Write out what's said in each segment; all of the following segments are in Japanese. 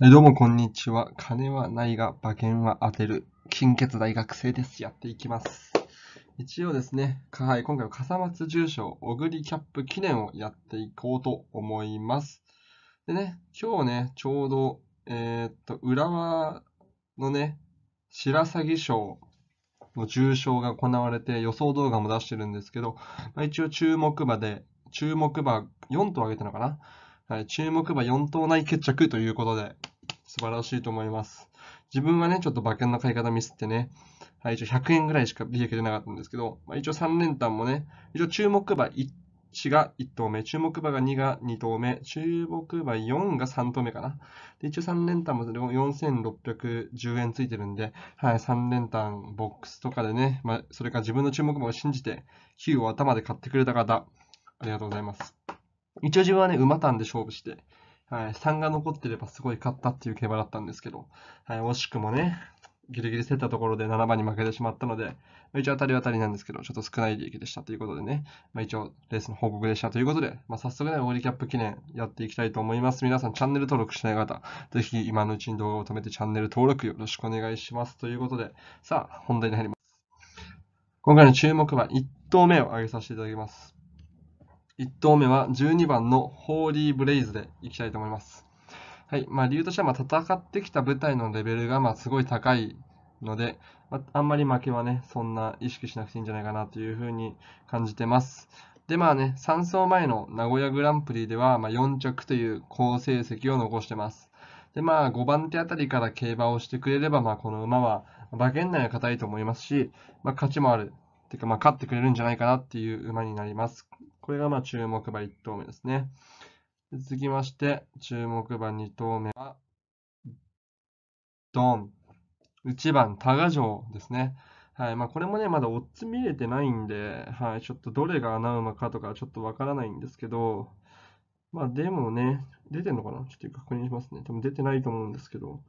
はい、どうもこんにちは。金はないが馬券は当てる。金欠大学生です。やっていきます。一応ですね、はい、今回は笠松重賞小栗キャップ記念をやっていこうと思います。でね、今日ね、ちょうど、えー、っと、浦和のね、白鷺賞の重賞が行われて予想動画も出してるんですけど、まあ、一応注目馬で、注目馬4頭上げたのかなはい、注目馬4頭内決着ということで、素晴らしいと思います。自分はね、ちょっと馬券の買い方ミスってね、はい、一応100円ぐらいしか利益出なかったんですけど、まあ、一応3連単もね、一応注目馬1が1投目、注目馬が2が2投目、注目馬4が3投目かな。で一応3連単も4610円ついてるんで、はい、3連単ボックスとかでね、まあ、それから自分の注目馬を信じて、9を頭で買ってくれた方、ありがとうございます。一応自分はね、馬単で勝負して、はい、3が残ってればすごい勝ったっていう競馬だったんですけど、はい、惜しくもね、ギリギリ競ったところで7番に負けてしまったので、一応当たり当たりなんですけど、ちょっと少ない利益でしたということでね、まあ、一応レースの報告でしたということで、まあ、早速ね、オーリーキャップ記念やっていきたいと思います。皆さんチャンネル登録しない方、ぜひ今のうちに動画を止めてチャンネル登録よろしくお願いしますということで、さあ、本題に入ります。今回の注目は1投目を挙げさせていただきます。1投目は12番のホーリーブレイズでいきたいと思います。はいまあ、理由としてはま戦ってきた舞台のレベルがますごい高いので、まあ、んまり負けはね、そんな意識しなくていいんじゃないかなというふうに感じてます。で、まあね、3走前の名古屋グランプリでは、ま4着という好成績を残してます。で、まあ5番手あたりから競馬をしてくれれば、まあこの馬は馬券内は硬いと思いますし、まあ、勝ちもある。てか、まあ勝ってくれるんじゃないかなっていう馬になります。これがまあ注目場1投目ですね。続きまして、注目場2投目は、ドン。1番、多賀城ですね。はいまあ、これもね、まだオッズ見れてないんで、はい、ちょっとどれが穴馬かとかちょっとわからないんですけど、まあでもね、出てんのかなちょっと確認しますね。多分出てないと思うんですけど、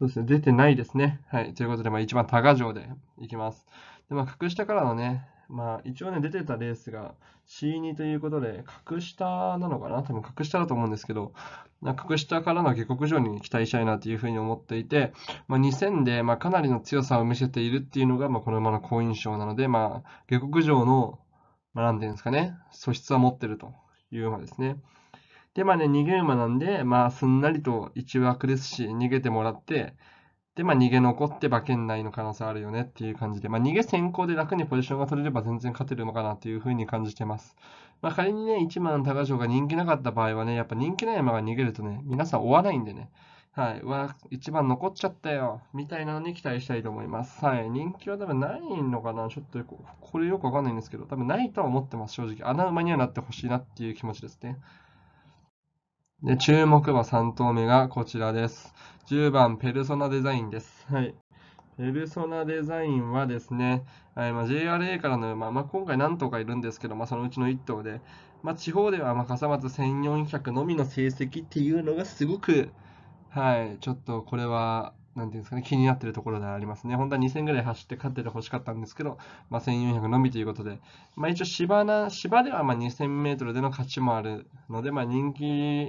そうですね、出てないですね。はい、ということで、まあ、1番、多賀城でいきます。で、まあ、格下からのね、まあ一応ね、出てたレースが C2 ということで、格下なのかな多分格下だと思うんですけど、格下からの下克上に期待したいなというふうに思っていて、まあ、2000でまあかなりの強さを見せているっていうのが、まあ、この馬の好印象なので、まあ、下克上の、まあ、なんていうんですかね、素質は持ってるという馬ですね。で、まあね、逃げ馬なんで、まあ、すんなりと1枠ですし、逃げてもらって、で、まあ、逃げ残って馬券内の可能性あるよねっていう感じで、まあ、逃げ先行で楽にポジションが取れれば全然勝てるのかなというふうに感じてます。まあ、仮にね、1番高城が人気なかった場合はね、やっぱ人気ない馬が逃げるとね、皆さん追わないんでね、はい、うわ、1番残っちゃったよ、みたいなのに期待したいと思います。はい、人気は多分ないのかな、ちょっとこれよくわかんないんですけど、多分ないとは思ってます、正直。穴馬にはなってほしいなっていう気持ちですね。で、注目は3投目がこちらです。10番、ペルソナデザインです。はい。ペルソナデザインはですね、はいまあ、JRA からの馬、まあ、今回何頭かいるんですけど、まあ、そのうちの1頭で、まあ、地方ではまあ笠松1400のみの成績っていうのがすごく、はい、ちょっとこれはなんていうんですかね、気になってるところではありますね。本当は2000ぐらい走って勝ってて欲しかったんですけど、まあ、1400のみということで、まあ、一応芝な、芝ではまあ2000メートルでの勝ちもあるので、まあ、人気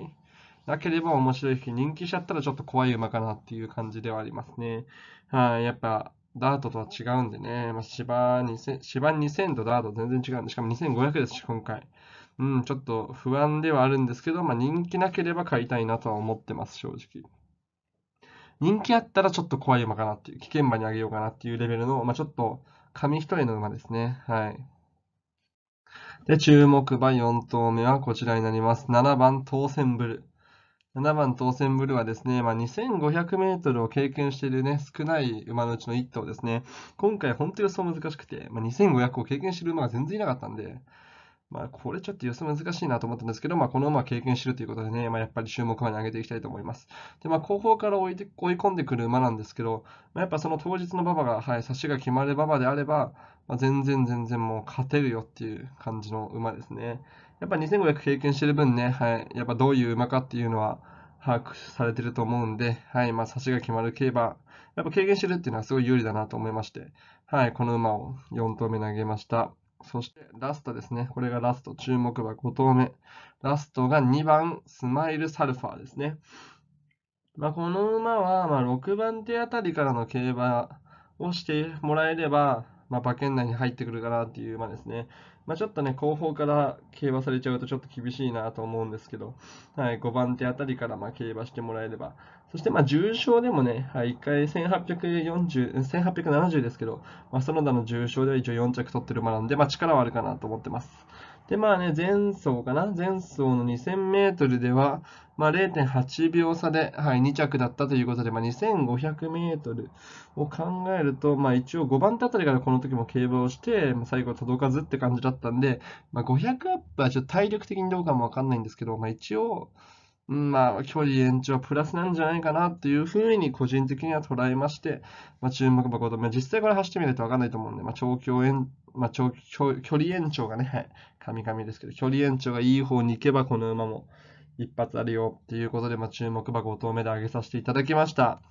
なければ面白いし、人気しちゃったらちょっと怖い馬かなっていう感じではありますね。はい、やっぱ、ダートとは違うんでね、まあ、芝2000、芝2000とダート全然違うんで、しかも2500ですし、今回。うん、ちょっと不安ではあるんですけど、まあ、人気なければ買いたいなとは思ってます、正直。人気あったらちょっと怖い馬かなっていう、危険馬にあげようかなっていうレベルの、まあ、ちょっと紙一重の馬ですね。はい。で、注目馬4頭目はこちらになります。7番、当選ブル。7番、当選ブルはですね、まあ、2500メートルを経験しているね、少ない馬のうちの1頭ですね。今回本当に予想難しくて、まあ、2500を経験している馬が全然いなかったんで、まあ、これちょっと予想難しいなと思ったんですけど、まあ、この馬経験してるということでね、まあ、やっぱり注目で上げていきたいと思います。で、まあ、後方から追いて追い込んでくる馬なんですけど、まあ、やっぱその当日の馬場が、はい、差しが決まる馬場であれば、まあ、全然全然もう勝てるよっていう感じの馬ですね。やっぱ2500経験してる分ね、はい、やっぱどういう馬かっていうのは、把握されてると思うんで、はい、まあ、差しが決まる競馬、やっぱ経験してるっていうのはすごい有利だなと思いまして、はい、この馬を4頭目投げました。そしてラストですね。これがラスト。注目は5投目。ラストが2番、スマイルサルファーですね。まあ、この馬は、ま6番手あたりからの競馬をしてもらえれば、まあ、馬券内に入ってくるかなっていう馬ですね。まあ、ちょっとね、後方から競馬されちゃうとちょっと厳しいなと思うんですけど、はい、5番手あたりからま競馬してもらえれば、そしてま重賞でもね、はい、1回1840 1870ですけど、まあ、園田の重賞では一応4着取ってる馬なんで、まあ、力はあるかなと思ってます。で、まあね、前走かな前走の2000メートルでは、まあ、0.8秒差で、はい、2着だったということで、まあ、2500メートルを考えると、まあ、一応5番手あたりからこの時も競馬をして、まあ、最後届かずって感じだったんで、まあ、500アップはちょっと体力的にどうかもわかんないんですけど、まあ、一応、まあ、距離延長プラスなんじゃないかなっていうふうに個人的には捉えまして、まあ、注目馬5度目、実際これ走ってみないと分かんないと思うんで、まあ、長距延まあ長距離延長がね、はい、カミカミですけど、距離延長がいい方に行けば、この馬も一発あるよっていうことで、まあ、注目馬5遠目で上げさせていただきました。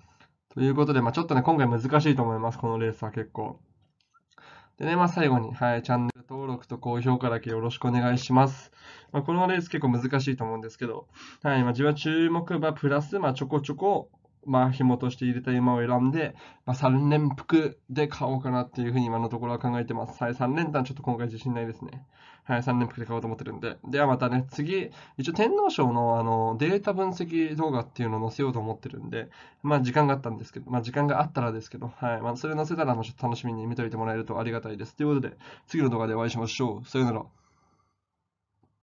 ということで、まあ、ちょっとね、今回難しいと思います、このレースは結構。でね、まあ、最後に、はい、チャンネル登録と高評価だけよろしくお願いします。まあ、このレース結構難しいと思うんですけど、はいまあ、自分は注目馬プラス、まあ、ちょこちょこまあ、紐として入れた馬を選んで、まあ、3連複で買おうかなっていうふうに今のところは考えてます。はい、3連単ちょっと今回自信ないですね。はい、3連複で買おうと思ってるんで。ではまたね、次、一応天皇賞のあのデータ分析動画っていうのを載せようと思ってるんで、まあ時間があったんですけど、まあ時間があったらですけど、はい、まあそれ載せたらあのちょっと楽しみに見といてもらえるとありがたいです。ということで、次の動画でお会いしましょう。さよなら。